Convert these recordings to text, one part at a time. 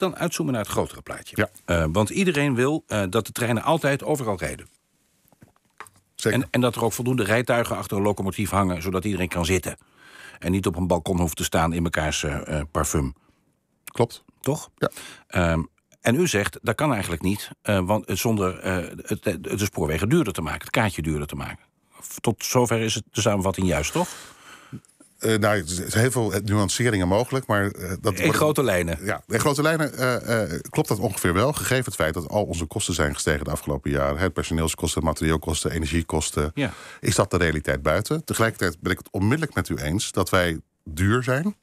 Dan uitzoomen naar het grotere plaatje. Ja. Eh, want iedereen wil eh, dat de treinen altijd overal rijden. Zeker. En, en dat er ook voldoende rijtuigen achter een locomotief hangen, zodat iedereen kan zitten. En niet op een balkon hoeft te staan in mekaars eh, parfum. Klopt. Toch? Ja. Ehm, en u zegt, dat kan eigenlijk niet, want zonder het, de spoorwegen duurder te maken, het kaartje duurder te maken. Tot zover is het de samenvatting juist, toch? Eh, nou, er zijn heel veel eh, nuanceringen mogelijk, maar... Eh, dat in grote lijnen. Ja, in grote lijnen klopt dat ongeveer wel. Gegeven het feit dat al onze kosten zijn gestegen de afgelopen jaren. Het personeelskosten, materieelkosten, energiekosten. Ja. Is dat de realiteit buiten? Tegelijkertijd ben ik het onmiddellijk met u eens dat wij duur zijn.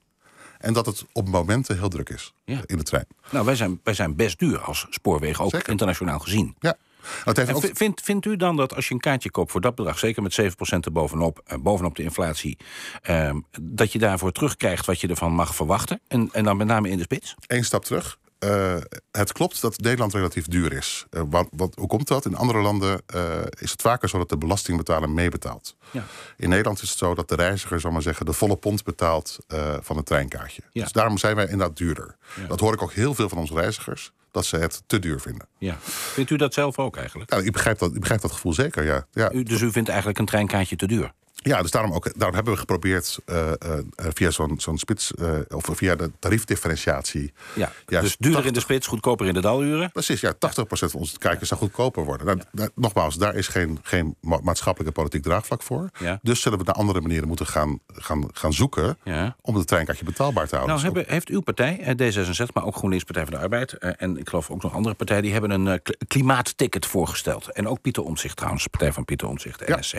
En dat het op momenten heel druk is in de trein. Nou, wij zijn, wij zijn best duur als spoorwegen, ook internationaal gezien. Ja. Dat vindt, vindt u dan dat als je een kaartje koopt voor dat bedrag, zeker met 7% erbovenop, eh, bovenop de inflatie, ehm, dat je daarvoor terugkrijgt wat je ervan mag verwachten? En, en dan met name in de spits? Eén stap terug. Eh, het klopt dat Nederland relatief duur is. Eh, wat, wat, hoe komt dat? In andere landen eh, is het vaker zo dat de belastingbetaler meebetaalt. Ja. In Nederland is het zo dat de reiziger, zal maar zeggen, de volle pond betaalt van het treinkaartje. Dus daarom zijn wij inderdaad duurder. Dat hoor ik ook heel veel van onze reizigers dat ze het te duur vinden. Ja. Vindt u dat zelf ook eigenlijk? Nou, ik, begrijp dat, ik begrijp dat gevoel zeker, ja. ja. U, dus u vindt eigenlijk een treinkaartje te duur? Ja, dus daarom, ook, daarom hebben we geprobeerd eh, eh, eh, via zo'n zo'n spits, of via de tariefdifferentiatie. Ja, dus duurder in de spits, goedkoper in de daluren. Precies, ja, 80% van onze kijkers zou goedkoper worden. Nou, nou, nogmaals, daar is geen, geen maatschappelijke politiek draagvlak voor. Dus zullen we naar andere manieren moeten gaan, gaan, gaan zoeken om de treinkaartje betaalbaar te houden. Nou, dus hebben, heeft uw partij, D66, maar ook GroenLinks Partij van de Arbeid, en ik geloof ook nog andere partijen, die hebben een klimaatticket voorgesteld. En ook Pieter Omzicht trouwens, Partij van Pieter Omzicht, NSC.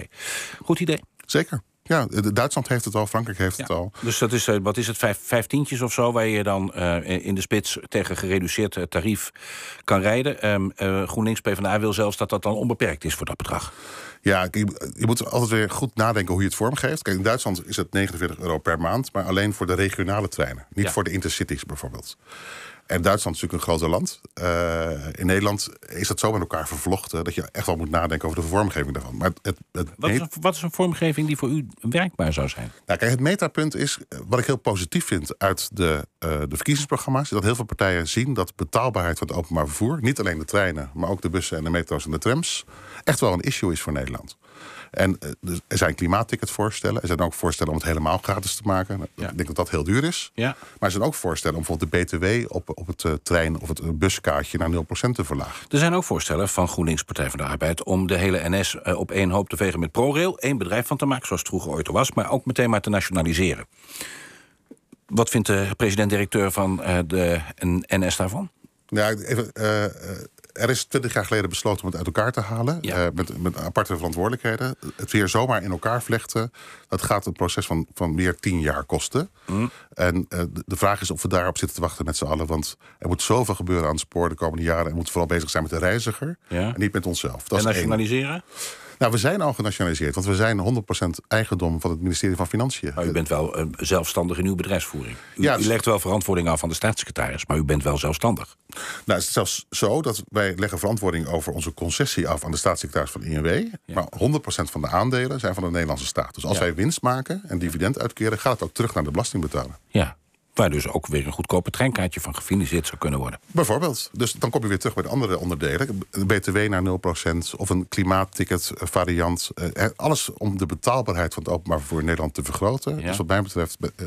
Goed idee. Zeker. Ja, Duitsland heeft het al, Frankrijk heeft het al. Dus dat is, eh, wat is het, vijftientjes of zo... waar je dan eh, in de spits tegen gereduceerd eh, tarief kan rijden. Ehm, GroenLinks PvdA wil zelfs dat dat dan onbeperkt is voor dat bedrag. Ja, je, moet altijd weer goed nadenken hoe je het vormgeeft. Kijk, in Duitsland is het 49 euro per maand, maar alleen voor de regionale treinen. Niet voor de intercities bijvoorbeeld. En Duitsland is natuurlijk een groter land. Eh, in Nederland is dat zo met elkaar vervlochten dat je echt wel moet nadenken over de vormgeving daarvan. Maar het, wat, is een, wat, is een, vormgeving die voor u werkbaar zou zijn? Nou, kijk, het metapunt is eh, wat ik heel positief vind uit de eh, de verkiezingsprogramma's. Dat heel veel partijen zien dat betaalbaarheid van het openbaar vervoer, niet alleen de treinen, maar ook de bussen en de metro's en de trams, echt wel een issue is voor Nederland. En eh, dus er zijn klimaatticketvoorstellen. Er zijn ook voorstellen om het helemaal gratis te maken. Nou, ik denk dat dat heel duur is. Ja. Maar er zijn ook voorstellen om bijvoorbeeld de BTW op, op het eh, trein of het buskaartje naar 0% te verlagen. Er zijn ook voorstellen van GroenLinks Partij van de Arbeid om de hele NS op één hoop te vegen met ProRail. één bedrijf van te maken, zoals het vroeger ooit was, maar ook meteen maar te nationaliseren wat vindt de president-directeur van eh, de NS daarvan? Ja, even, eh, eh, er is twintig jaar geleden besloten om het uit elkaar te halen. met, met, aparte verantwoordelijkheden. Het weer zomaar in elkaar vlechten. Dat gaat een proces van, van meer tien jaar kosten. Mm. En de, vraag is of we daarop zitten te wachten met z'n allen. Want er moet zoveel gebeuren aan het spoor de komende jaren. En we moeten vooral bezig zijn met de reiziger. En niet met onszelf. Dat en nationaliseren? Nou, we zijn al genationaliseerd, want we zijn 100% eigendom van het ministerie van Financiën. Maar u bent wel zelfstandig in uw bedrijfsvoering. U, ja, u legt wel verantwoording af aan de staatssecretaris, maar u bent wel zelfstandig. Nou, het is zelfs zo dat wij leggen verantwoording over onze concessie af aan de staatssecretaris van INW. Maar 100% van de aandelen zijn van de Nederlandse staat. Dus als wij winst maken en dividend uitkeren, gaat het ook terug naar de belastingbetaler. Ja, Waar dus ook weer een goedkope treinkaartje van gefinancierd zou kunnen worden. Bijvoorbeeld. Dus dan kom je weer terug bij de andere onderdelen. BTW naar 0% of een klimaatticket variant. Eh, alles om de betaalbaarheid van het openbaar vervoer in Nederland te vergroten. Dus wat mij betreft eh,